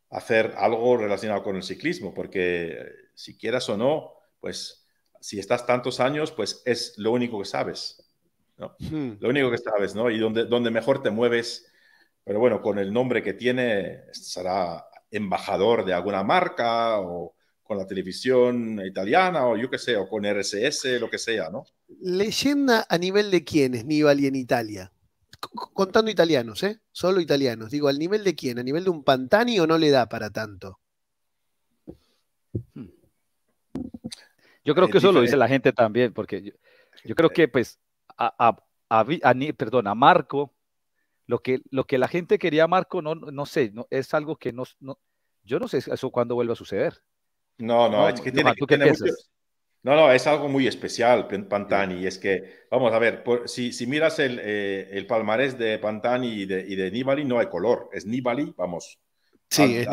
B: hacer algo relacionado con el ciclismo, porque eh, si quieras o no, pues si estás tantos años, pues es lo único que sabes, ¿no? Hmm. Lo único que sabes, ¿no? Y donde, donde mejor te mueves, pero bueno, con el nombre que tiene, será embajador de alguna marca o con la televisión italiana o yo qué sé, o con RSS, lo que sea, ¿no?
A: Leyenda a nivel de quién es Nibali en Italia. Contando italianos, ¿eh? Solo italianos. Digo, ¿al nivel de quién? ¿A nivel de un Pantani o no le da para tanto?
C: Hmm. Yo creo que eso lo dice la gente también, porque yo, creo que pues a, a, a a Marco lo que, lo que la gente quería, Marco, no, no sé, no, es algo que no, yo no sé eso cuándo vuelva a suceder.
B: No, no, es que tiene, que No, no, es algo muy especial, Pantani, y es que, vamos a ver, si, miras eh, el, palmarés de Pantani y de, y Nibali, no hay color, es Nibali, vamos. Sí, es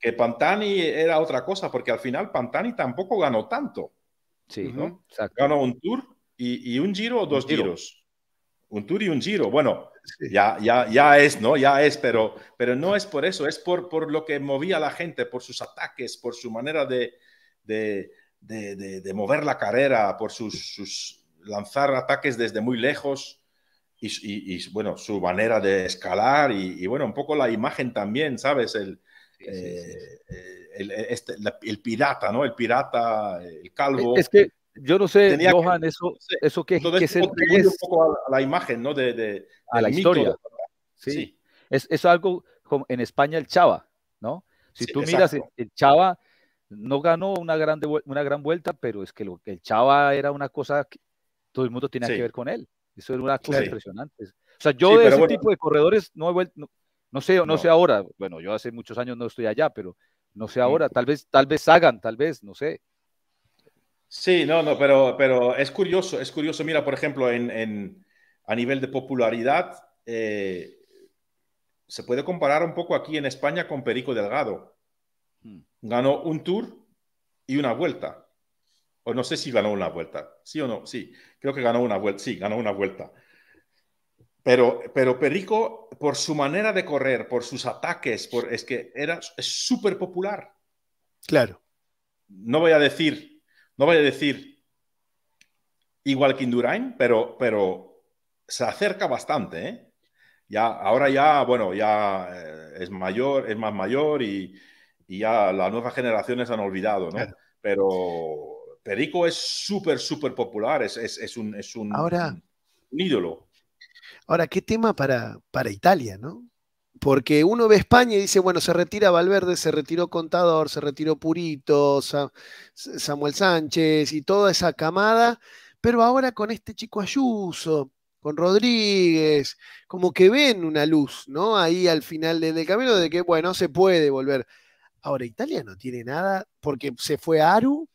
B: Que Pantani era otra cosa, porque al final Pantani tampoco ganó tanto. Sí, ¿no? Ganó un tour y, un giro o dos giros. Un tour y un giro. Bueno, ya, ya, ya es, ¿no? Ya es, pero, pero no es por eso, es por, por lo que movía la gente, por sus ataques, por su manera de, de, mover la carrera, por sus, lanzar ataques desde muy lejos. Y, bueno, su manera de escalar y, bueno, un poco la imagen también, ¿sabes? El, eh, este, el, pirata, ¿no? El pirata, el calvo. Es que yo
C: no sé, Johan, eso, eso que, es, un poco a,
B: la imagen, ¿no? De, a la historia.
C: sí. Es, es, algo como en España el Chava, ¿no? Si tú miras, el Chava no ganó una gran, una gran vuelta, pero es que lo, el Chava era una cosa que todo el mundo tenía que ver con él. Eso era una cosa impresionante. O sea, yo de ese tipo de corredores no he vuelto, no, sé, no, no sé ahora. Bueno, yo hace muchos años no estoy allá, pero
B: no sé mm. ahora. Tal vez, tal vez hagan tal vez, no sé. Sí, no, no, pero, pero es curioso, es curioso. Mira, por ejemplo, en, a nivel de popularidad, eh, se puede comparar un poco aquí en España con Perico Delgado. Hmm. Ganó un tour y una vuelta. O no sé si ganó una vuelta, sí o no, sí. Creo que ganó una vuelta, sí, ganó una vuelta. Pero, pero Perico, por su manera de correr, por sus ataques, es que era súper popular. Claro. No voy a decir no voy a decir igual que Indurain, pero, pero se acerca bastante. ¿eh? Ya, ahora ya, bueno, ya eh, es mayor, es más mayor y, ya las nuevas generaciones han olvidado, ¿no? Pero Perico es súper, súper popular, es, es, un, es un, un ídolo.
A: Ahora, qué tema para, para Italia, ¿no? porque uno ve España y dice, bueno, se retira Valverde, se retiró Contador, se retiró Purito, Samuel Sánchez y toda esa camada, pero ahora con este chico Ayuso, con Rodríguez, como que ven una luz, ¿no? Ahí al final del camino de que, bueno, se puede volver. Ahora Italia no tiene nada porque se fue Aru,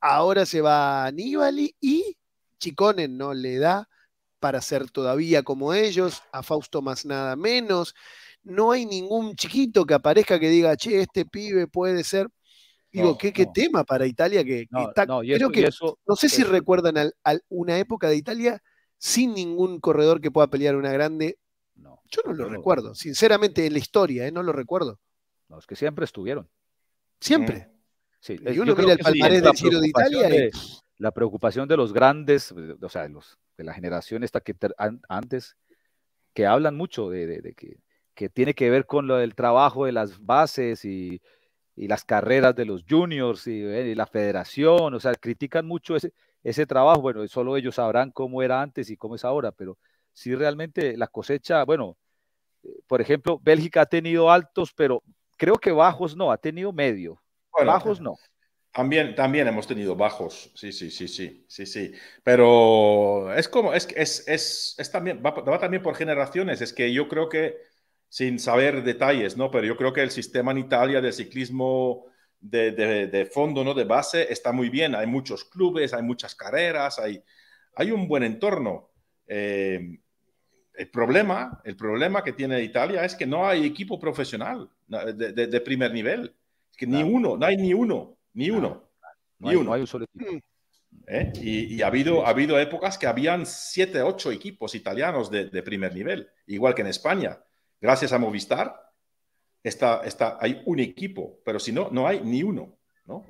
A: ahora se va Aníbal y Chicone no le da para ser todavía como ellos, a Fausto más nada menos no hay ningún chiquito que aparezca que diga, che, este pibe puede ser. Digo, qué, tema para Italia que, está. No, creo que no sé si recuerdan al, una época de Italia sin ningún corredor que pueda pelear una grande. No, Yo no lo recuerdo, sinceramente, en la historia, ¿eh? no lo recuerdo. No, es que siempre estuvieron. Siempre.
C: Sí, y uno mira el palmarés de de Italia. La preocupación de los grandes, o sea, de, los, de la generación esta que antes, que hablan mucho de, de que que tiene que ver con lo del trabajo de las bases y, las carreras de los juniors y, y, la federación, o sea, critican mucho ese, trabajo, bueno, solo ellos sabrán cómo era antes y cómo es ahora, pero si realmente la cosecha, bueno, eh, por ejemplo, Bélgica ha tenido altos, pero creo que bajos no, ha
B: tenido medio, bajos no. También, también hemos tenido bajos, sí, sí, sí, sí, sí, sí, pero es como, es, es, es, también, va también por generaciones, es que yo creo que sin saber detalles, ¿no? Pero yo creo que el sistema en Italia del ciclismo de, fondo, ¿no? De base, está muy bien. Hay muchos clubes, hay muchas carreras, hay, hay un buen entorno. Eh, el problema, el problema que tiene Italia es que no hay equipo profesional de, primer nivel. que ni uno, no hay ni uno, ni uno. Y, ha, habido, ha habido épocas que habían siete, ocho equipos italianos de, de primer nivel, igual que en España. Gracias a Movistar está, está, hay un equipo, pero si no, no hay ni uno. No,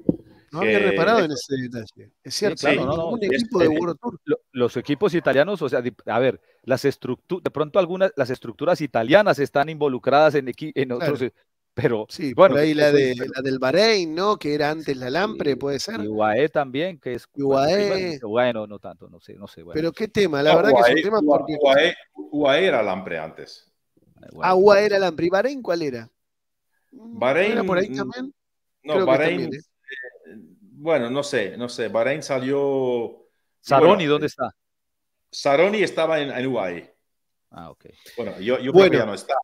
C: no había eh, reparado en
B: ese detalle. Es cierto, no, no, un
C: equipo de World Tour. Los equipos italianos, o sea, a ver, las estructuras, de pronto algunas, las estructuras italianas están involucradas en, en otros. Pero sí, bueno, ahí la, de, la
A: del Bahrein, ¿no? Que era antes la Lampre, puede ser. Y UAE también, que es. UAE. Bueno, no tanto, no sé, no sé. Bueno, pero qué tema, la verdad que es un tema. porque... UAE, UAE era Lampre antes. Agua era la Bahrein, ¿cuál era?
B: Mm. Bahrein. por ahí
A: ¿eh? Eh,
B: Bueno, no sé, no sé. Bahrein salió. ¿Saroni dónde eh, está? Saroni estaba en, UAE. Ah, ok. Bueno, yo, ya no está.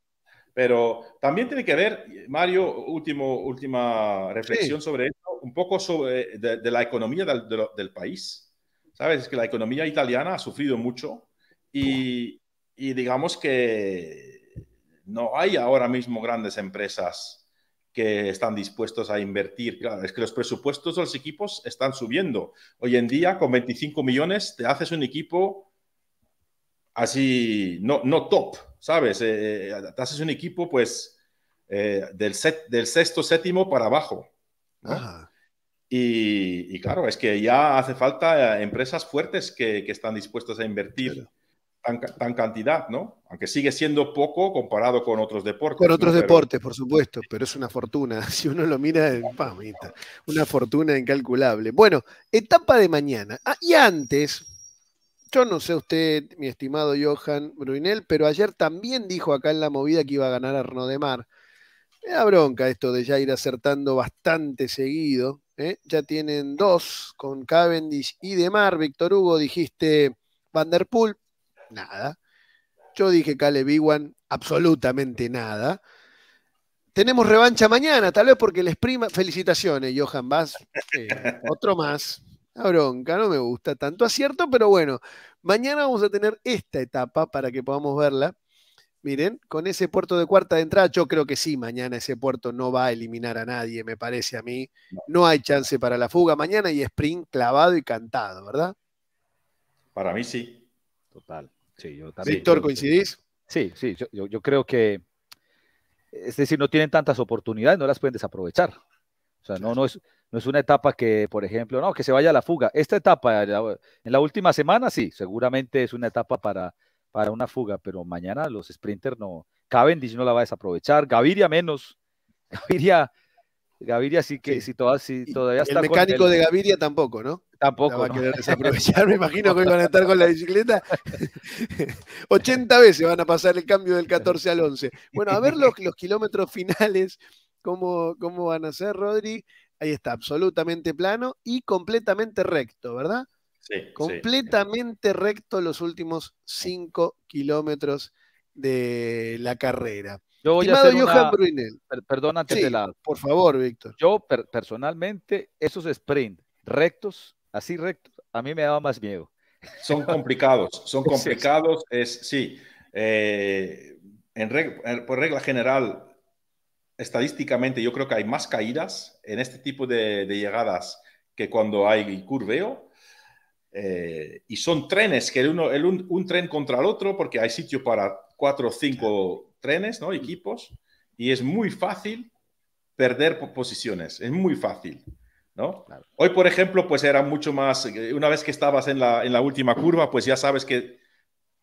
B: Pero también tiene que ver, Mario, último, última reflexión sobre esto, un poco sobre de, la economía del, país. Sabes, es que la economía italiana ha sufrido mucho y digamos que no hay ahora mismo grandes empresas que están dispuestos a invertir. Claro, es que los presupuestos de los equipos están subiendo. Hoy en día, con 25 millones, te haces un equipo así, no, top, ¿sabes? Eh, eh, te haces un equipo, pues, eh, del, sexto, séptimo para abajo. Ah. Y, claro, es que ya hace falta empresas fuertes que, están dispuestas a invertir tan, cantidad, ¿no? Aunque sigue siendo poco comparado con otros deportes. Con otros deportes,
A: por supuesto, pero es una fortuna. Si uno lo mira, pamita, una fortuna incalculable. Bueno, etapa de mañana. Ah, y antes, yo no sé usted, mi estimado Johan Bruinel, pero ayer también dijo acá en la movida que iba a ganar Arno de Mar. Me da bronca esto de ya ir acertando bastante seguido. ¿eh? Ya tienen dos con Cavendish y de Mar. Víctor Hugo, dijiste Vanderpool, nada. Yo dije Caleb Iwan, absolutamente nada. Tenemos revancha mañana, tal vez porque les prima. Felicitaciones, Johan Bass. Eh, otro más. La bronca, no me gusta tanto acierto, pero bueno, mañana vamos a tener esta etapa para que podamos verla. Miren, con ese puerto de cuarta de entrada, yo creo que sí, mañana ese puerto no va a eliminar a nadie, me parece a mí. No hay chance para la fuga. Mañana y sprint clavado y cantado, ¿verdad?
B: Para mí sí. Total yo Víctor,
A: ¿coincidís? Sí,
C: sí, yo, creo que, es decir, no tienen tantas oportunidades, no las pueden desaprovechar. O sea, no, no, es, no es una etapa que, por ejemplo, no, que se vaya a la fuga. Esta etapa, en la última semana, sí, seguramente es una etapa para, para una fuga, pero mañana los sprinters no, Cavendish no la va a desaprovechar, Gaviria menos. Gaviria Gaviria sí que, si, todavía está. El mecánico de Gaviria
A: tampoco, ¿no? Tampoco. Va a querer
C: desaprovechar,
A: me imagino que van a estar con la bicicleta. 80 veces van a pasar el cambio del 14 al 11. Bueno, a ver los, kilómetros finales, cómo, van a ser, Rodri. Ahí está, absolutamente plano y completamente recto, ¿verdad? Sí. Completamente recto los últimos 5 kilómetros de la carrera. Yo voy a hacer Johan
C: una, Perdón, Por favor, Víctor. Yo personalmente, esos sprint rectos, así rectos, a mí me daba
B: más miedo. Son complicados, son complicados. Sí, Es, sí eh, por regla general, estadísticamente, yo creo que hay más caídas en este tipo de, llegadas que cuando hay curveo. Eh, y son trenes, que un, un, tren contra el otro, porque hay sitio para cuatro o cinco trenes, ¿no? Equipos, y es muy fácil perder posiciones, es muy fácil, ¿no? Hoy, por ejemplo, pues era mucho más, eh, una vez que estabas en la, en la última curva, pues ya sabes que,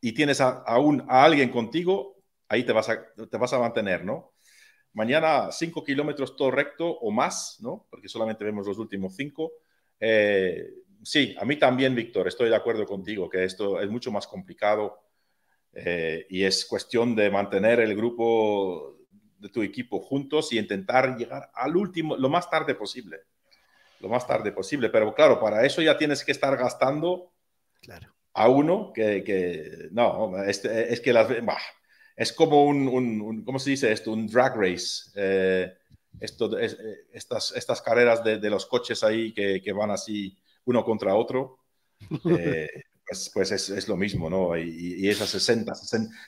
B: y tienes aún a, alguien contigo, ahí te vas a, te vas a mantener, ¿no? Mañana cinco kilómetros todo recto o más, ¿no? Porque solamente vemos los últimos cinco. Eh, sí, a mí también, Víctor, estoy de acuerdo contigo que esto es mucho más complicado eh, y es cuestión de mantener el grupo de tu equipo juntos y intentar llegar al último, lo más tarde posible. Lo más tarde posible. Pero claro, para eso ya tienes que estar gastando claro. a uno que, que no, este, es, que las... Bah, es como un, ¿cómo se dice esto? Un drag race. Eh, esto, es, eh, estas, estas carreras de, los coches ahí que, que, van así uno contra otro.
C: Eh,
B: pues, es, lo mismo, ¿no? Y, y es a 60,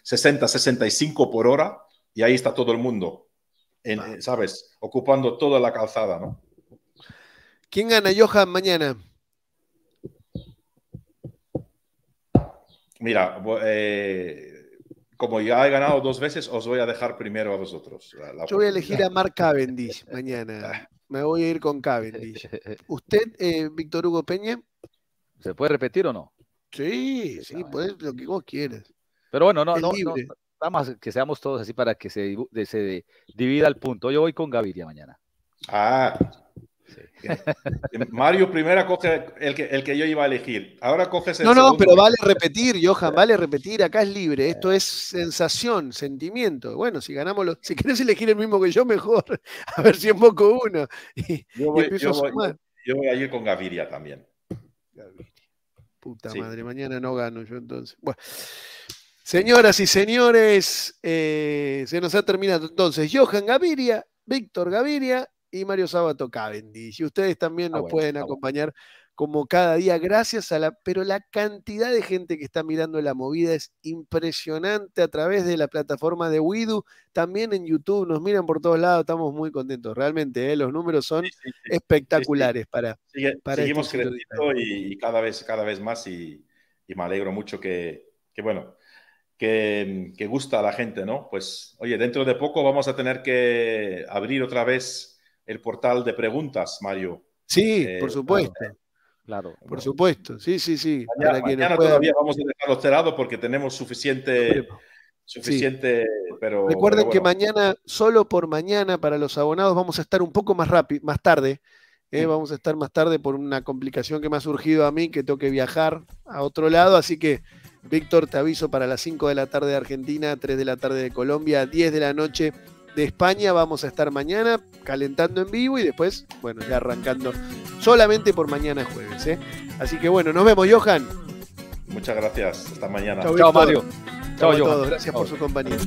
B: 60, 65 por hora y ahí está todo el mundo, en, ah. ¿sabes? Ocupando toda la calzada, ¿no?
A: ¿Quién gana, Johan, mañana?
B: Mira, eh, como ya he ganado dos veces, os voy a dejar primero a vosotros. Yo voy a elegir a
A: Mark Cavendish mañana. Me voy a ir con Cavendish. ¿Usted, eh, Víctor Hugo Peña? ¿Se puede repetir o no? Sí, sí, puedes lo que vos quieras. Pero bueno, no, no, no, nada
C: más que seamos todos así para que se, divida el punto. Yo voy con Gaviria mañana.
A: Ah.
B: Eh, Mario primera coge el que, el que yo iba a elegir. Ahora coges el No, no, pero vale
A: repetir, Johan, vale repetir. Acá es libre. Esto es sensación, sentimiento. Bueno, si ganamos los. Si quieres elegir el mismo que yo, mejor. A ver si poco uno. yo, voy, yo,
B: voy, a ir con Gaviria también. Gaviria.
A: Puta madre, mañana no gano yo entonces. Bueno. Señoras y señores, eh, se nos ha terminado entonces Johan Gaviria, Víctor Gaviria y Mario Sábato Cavendish. Y ustedes también ah, nos pueden acompañar como cada día, gracias a la, pero la cantidad de gente que está mirando la movida es impresionante a través de la plataforma de WeDo también en YouTube, nos miran por todos lados, estamos muy contentos, realmente, ¿eh? los números son espectaculares para, este Seguimos creciendo
B: y, cada, vez, cada vez más y, me alegro mucho que, bueno, que, gusta a la gente, ¿no? Pues, oye, dentro de poco vamos a tener que abrir otra vez el portal de preguntas, Mario.
A: Sí, eh, por supuesto. Claro. Por supuesto, sí, sí, sí. Mañana, todavía
B: vamos a dejarlo los porque tenemos suficiente. Suficiente, pero. Recuerden que mañana,
A: solo por mañana, para los abonados, vamos a estar un poco más rápido, más tarde. ¿eh? Vamos a estar más tarde por una complicación que me ha surgido a mí, que tengo que viajar a otro lado. Así que, Víctor, te aviso para las 5 de la tarde de Argentina, 3 de la tarde de Colombia, 10 de la noche de España vamos a estar mañana calentando en vivo y después, bueno, ya arrancando solamente por mañana jueves. ¿eh? Así que bueno, nos vemos, Johan. Muchas gracias. Hasta mañana. Chao, Mario. Chao, Johan. Gracias por su compañía.